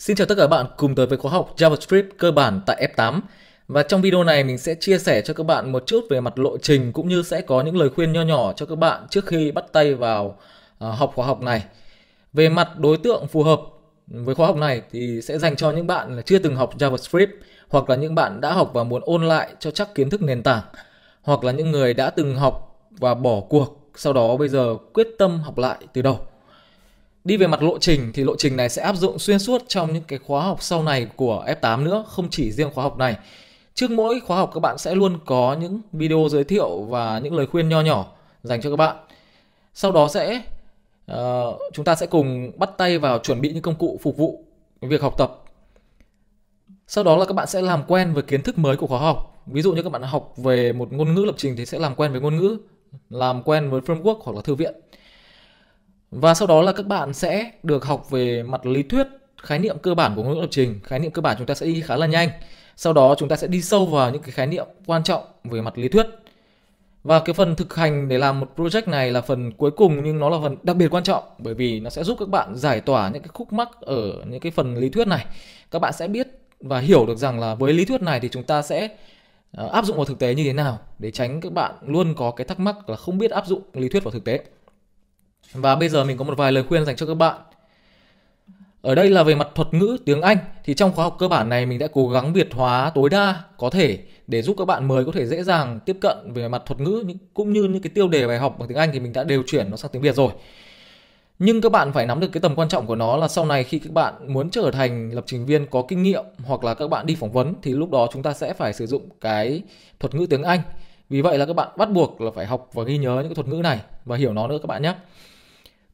Xin chào tất cả các bạn cùng tới với khóa học JavaScript cơ bản tại F8 Và trong video này mình sẽ chia sẻ cho các bạn một chút về mặt lộ trình cũng như sẽ có những lời khuyên nho nhỏ cho các bạn trước khi bắt tay vào à, học khóa học này Về mặt đối tượng phù hợp với khóa học này thì sẽ dành cho những bạn là chưa từng học JavaScript hoặc là những bạn đã học và muốn ôn lại cho chắc kiến thức nền tảng hoặc là những người đã từng học và bỏ cuộc sau đó bây giờ quyết tâm học lại từ đầu Đi về mặt lộ trình thì lộ trình này sẽ áp dụng xuyên suốt trong những cái khóa học sau này của F8 nữa, không chỉ riêng khóa học này. Trước mỗi khóa học các bạn sẽ luôn có những video giới thiệu và những lời khuyên nho nhỏ dành cho các bạn. Sau đó sẽ uh, chúng ta sẽ cùng bắt tay vào chuẩn bị những công cụ phục vụ việc học tập. Sau đó là các bạn sẽ làm quen với kiến thức mới của khóa học. Ví dụ như các bạn học về một ngôn ngữ lập trình thì sẽ làm quen với ngôn ngữ, làm quen với framework hoặc là thư viện. Và sau đó là các bạn sẽ được học về mặt lý thuyết, khái niệm cơ bản của ngôn ngữ lập trình. Khái niệm cơ bản chúng ta sẽ đi khá là nhanh. Sau đó chúng ta sẽ đi sâu vào những cái khái niệm quan trọng về mặt lý thuyết. Và cái phần thực hành để làm một project này là phần cuối cùng nhưng nó là phần đặc biệt quan trọng bởi vì nó sẽ giúp các bạn giải tỏa những cái khúc mắc ở những cái phần lý thuyết này. Các bạn sẽ biết và hiểu được rằng là với lý thuyết này thì chúng ta sẽ ờ, áp dụng vào thực tế như thế nào để tránh các bạn luôn có cái thắc mắc là không biết áp dụng lý thuyết vào thực tế. Và bây giờ mình có một vài lời khuyên dành cho các bạn. Ở đây là về mặt thuật ngữ tiếng Anh thì trong khóa học cơ bản này mình đã cố gắng Việt hóa tối đa có thể để giúp các bạn mới có thể dễ dàng tiếp cận về mặt thuật ngữ cũng như những cái tiêu đề bài học bằng tiếng Anh thì mình đã đều chuyển nó sang tiếng Việt rồi. Nhưng các bạn phải nắm được cái tầm quan trọng của nó là sau này khi các bạn muốn trở thành lập trình viên có kinh nghiệm hoặc là các bạn đi phỏng vấn thì lúc đó chúng ta sẽ phải sử dụng cái thuật ngữ tiếng Anh. Vì vậy là các bạn bắt buộc là phải học và ghi nhớ những cái thuật ngữ này và hiểu nó nữa các bạn nhé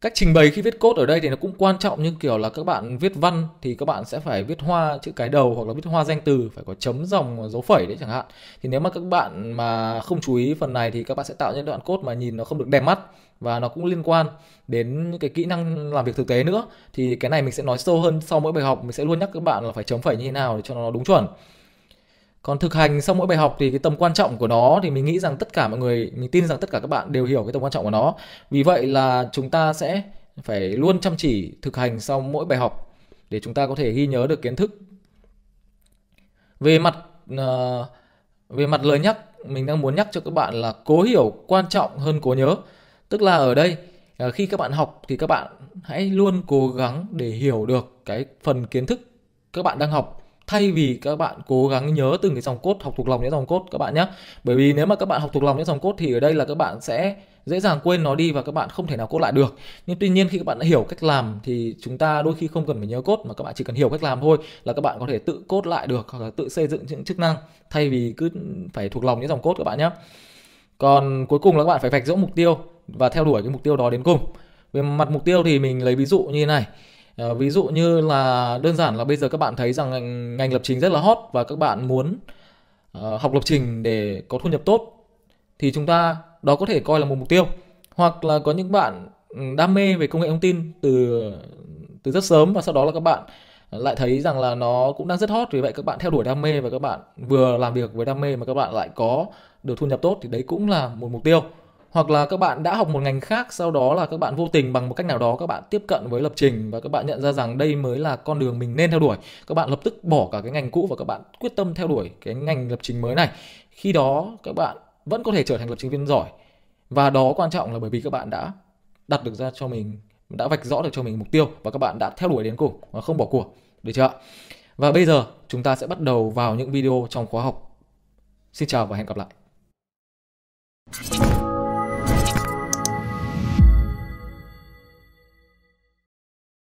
cách trình bày khi viết code ở đây thì nó cũng quan trọng nhưng kiểu là các bạn viết văn thì các bạn sẽ phải viết hoa chữ cái đầu hoặc là viết hoa danh từ phải có chấm dòng dấu phẩy đấy chẳng hạn thì nếu mà các bạn mà không chú ý phần này thì các bạn sẽ tạo những đoạn code mà nhìn nó không được đẹp mắt và nó cũng liên quan đến những cái kỹ năng làm việc thực tế nữa thì cái này mình sẽ nói sâu hơn sau mỗi bài học mình sẽ luôn nhắc các bạn là phải chấm phẩy như thế nào để cho nó đúng chuẩn còn thực hành sau mỗi bài học thì cái tầm quan trọng của nó thì mình nghĩ rằng tất cả mọi người mình tin rằng tất cả các bạn đều hiểu cái tầm quan trọng của nó vì vậy là chúng ta sẽ phải luôn chăm chỉ thực hành sau mỗi bài học để chúng ta có thể ghi nhớ được kiến thức về mặt uh, về mặt lời nhắc mình đang muốn nhắc cho các bạn là cố hiểu quan trọng hơn cố nhớ tức là ở đây ờ, khi các bạn học thì các bạn hãy luôn cố gắng để hiểu được cái phần kiến thức các bạn đang học thay vì các bạn cố gắng nhớ từng cái dòng cốt học thuộc lòng những dòng cốt các bạn nhé bởi vì nếu mà các bạn học thuộc lòng những dòng cốt thì ở đây là các bạn sẽ dễ dàng quên nó đi và các bạn không thể nào cốt lại được nhưng tuy nhiên khi các bạn đã hiểu cách làm thì chúng ta đôi khi không cần phải nhớ cốt mà các bạn chỉ cần hiểu cách làm thôi là các bạn có thể tự cốt lại được hoặc là tự xây dựng những chức năng thay vì cứ phải thuộc lòng những dòng cốt các bạn nhé còn cuối cùng là các bạn phải vạch rõ mục tiêu và theo đuổi cái mục tiêu đó đến cùng về mặt mục tiêu thì mình lấy ví dụ như thế này Ờ, ví dụ như là đơn giản là bây giờ các bạn thấy rằng ngành, ngành lập trình rất là hot và các bạn muốn uh, học lập trình để có thu nhập tốt thì chúng ta đó có thể coi là một mục tiêu hoặc là có những bạn ừ, đam mê về công nghệ thông tin từ từ rất sớm và sau đó là các bạn lại thấy rằng là nó cũng đang rất hot vì vậy các bạn theo đuổi đam mê và các bạn vừa làm việc với đam mê mà các bạn lại có được thu nhập tốt thì đấy cũng là một mục tiêu hoặc là các bạn đã học một ngành khác sau đó là các bạn vô tình bằng một cách nào đó các bạn tiếp cận với lập trình và các bạn nhận ra rằng đây mới là con đường mình nên theo đuổi các bạn lập tức bỏ cả cái ngành cũ và các bạn quyết tâm theo đuổi cái ngành lập trình mới này khi đó các bạn vẫn có thể trở thành lập trình viên giỏi và đó quan trọng là bởi vì các bạn đã đặt được ra cho mình đã vạch rõ được cho mình mục tiêu và các bạn đã theo đuổi đến cùng và không bỏ cuộc được chưa và bây giờ chúng ta sẽ bắt đầu vào những video trong khóa học xin chào và hẹn gặp lại